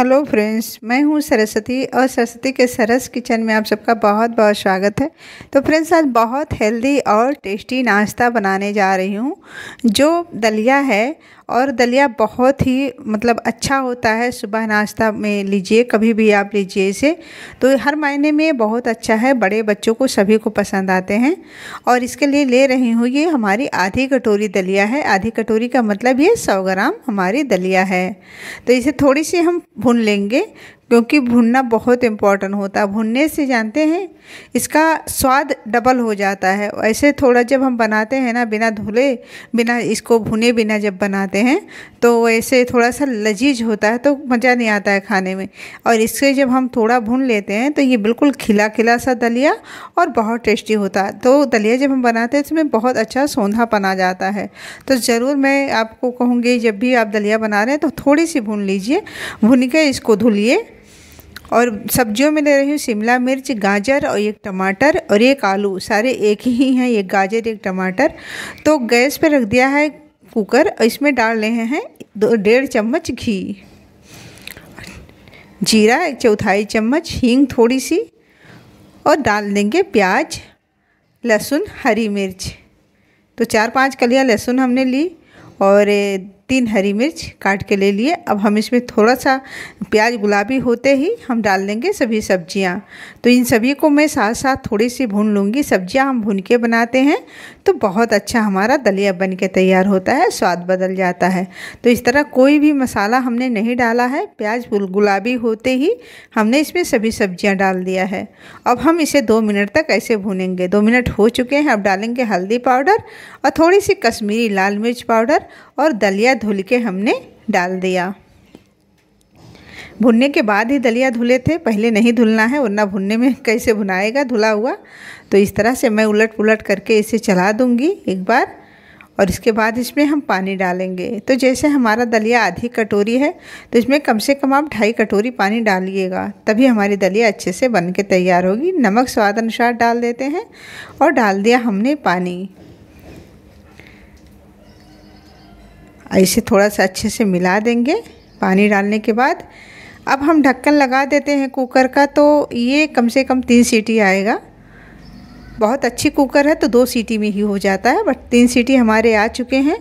hello friends मैं हूं सरस्वती और सरस्वती के सरस किचन में आप सबका बहुत बहुत स्वागत है तो फ्रेंड्स आज बहुत हेल्दी और टेस्टी नाश्ता बनाने जा रही हूं जो दलिया है और दलिया बहुत ही मतलब अच्छा होता है सुबह नाश्ता में लीजिए कभी भी आप लीजिए इसे तो हर मायने में बहुत अच्छा है बड़े बच्चों को सभी को पसंद आते हैं और इसके लिए ले रही हूँ ये हमारी आधी कटोरी दलिया है आधी कटोरी का मतलब ये सौ ग्राम हमारी दलिया है तो इसे थोड़ी सी हम भून लेंगे क्योंकि भुनना बहुत इम्पॉर्टेंट होता है भुनने से जानते हैं इसका स्वाद डबल हो जाता है ऐसे थोड़ा जब हम बनाते हैं ना बिना धुले बिना इसको भुने बिना जब बनाते हैं तो ऐसे थोड़ा सा लजीज होता है तो मज़ा नहीं आता है खाने में और इसके जब हम थोड़ा भून लेते हैं तो ये बिल्कुल खिला खिला सा दलिया और बहुत टेस्टी होता है तो दलिया जब हम बनाते हैं तो इसमें बहुत अच्छा सौंधा बना जाता है तो ज़रूर मैं आपको कहूँगी जब भी आप दलिया बना रहे हैं तो थोड़ी सी भून लीजिए भून के इसको धुलिए और सब्जियों में ले रही हूँ शिमला मिर्च गाजर और एक टमाटर और एक आलू सारे एक ही हैं एक गाजर एक टमाटर तो गैस पर रख दिया है कुकर और इसमें डाल रहे हैं दो डेढ़ चम्मच घी जीरा एक चौथाई चम्मच हींग थोड़ी सी और डाल देंगे प्याज लहसुन हरी मिर्च तो चार पांच कलियां लहसुन हमने ली और तीन हरी मिर्च काट के ले लिए अब हम इसमें थोड़ा सा प्याज गुलाबी होते ही हम डाल देंगे सभी सब्जियां तो इन सभी को मैं साथ साथ थोड़ी सी भून लूँगी सब्जियां हम भून के बनाते हैं तो बहुत अच्छा हमारा दलिया बन के तैयार होता है स्वाद बदल जाता है तो इस तरह कोई भी मसाला हमने नहीं डाला है प्याज गुलाबी होते ही हमने इसमें सभी सब्जियाँ डाल दिया है अब हम इसे दो मिनट तक ऐसे भूनेंगे दो मिनट हो चुके हैं अब डालेंगे हल्दी पाउडर और थोड़ी सी कश्मीरी लाल मिर्च पाउडर और दलिया धुल के हमने डाल दिया भुनने के बाद ही दलिया धुले थे पहले नहीं धुलना है वरना भुनने में कैसे भुनाएगा धुला हुआ तो इस तरह से मैं उलट पुलट करके इसे चला दूंगी एक बार और इसके बाद इसमें हम पानी डालेंगे तो जैसे हमारा दलिया आधी कटोरी है तो इसमें कम से कम आप ढाई कटोरी पानी डालिएगा तभी हमारी दलिया अच्छे से बन के तैयार होगी नमक स्वाद अनुसार डाल देते हैं और डाल दिया हमने पानी ऐसे थोड़ा सा अच्छे से मिला देंगे पानी डालने के बाद अब हम ढक्कन लगा देते हैं कुकर का तो ये कम से कम तीन सीटी आएगा बहुत अच्छी कुकर है तो दो सीटी में ही हो जाता है बट तीन सीटी हमारे आ चुके हैं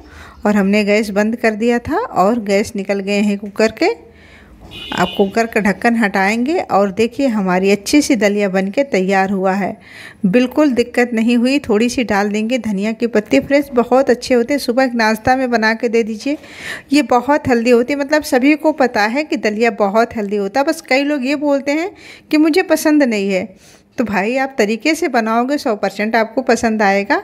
और हमने गैस बंद कर दिया था और गैस निकल गए हैं कुकर के आप कुकर का ढक्कन हटाएंगे और देखिए हमारी अच्छी सी दलिया बनके तैयार हुआ है बिल्कुल दिक्कत नहीं हुई थोड़ी सी डाल देंगे धनिया के पत्ते फ्रेश बहुत अच्छे होते हैं सुबह नाश्ता में बना के दे दीजिए ये बहुत हेल्दी होती है मतलब सभी को पता है कि दलिया बहुत हेल्दी होता है बस कई लोग ये बोलते हैं कि मुझे पसंद नहीं है तो भाई आप तरीके से बनाओगे सौ परसेंट आपको पसंद आएगा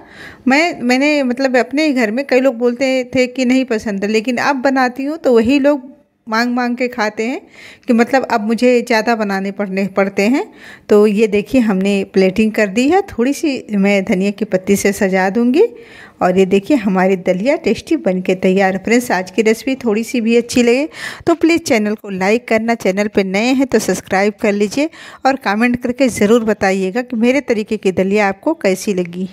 मैं मैंने मतलब अपने ही घर में कई लोग बोलते थे कि नहीं पसंद लेकिन अब बनाती हूँ तो वही लोग मांग मांग के खाते हैं कि मतलब अब मुझे ज़्यादा बनाने पड़ने पड़ते हैं तो ये देखिए हमने प्लेटिंग कर दी है थोड़ी सी मैं धनिया की पत्ती से सजा दूंगी और ये देखिए हमारी दलिया टेस्टी बन के तैयार फ्रेंड्स आज की रेसिपी थोड़ी सी भी अच्छी लगे तो प्लीज़ चैनल को लाइक करना चैनल पर नए हैं तो सब्सक्राइब कर लीजिए और कमेंट करके ज़रूर बताइएगा कि मेरे तरीके की दलिया आपको कैसी लगी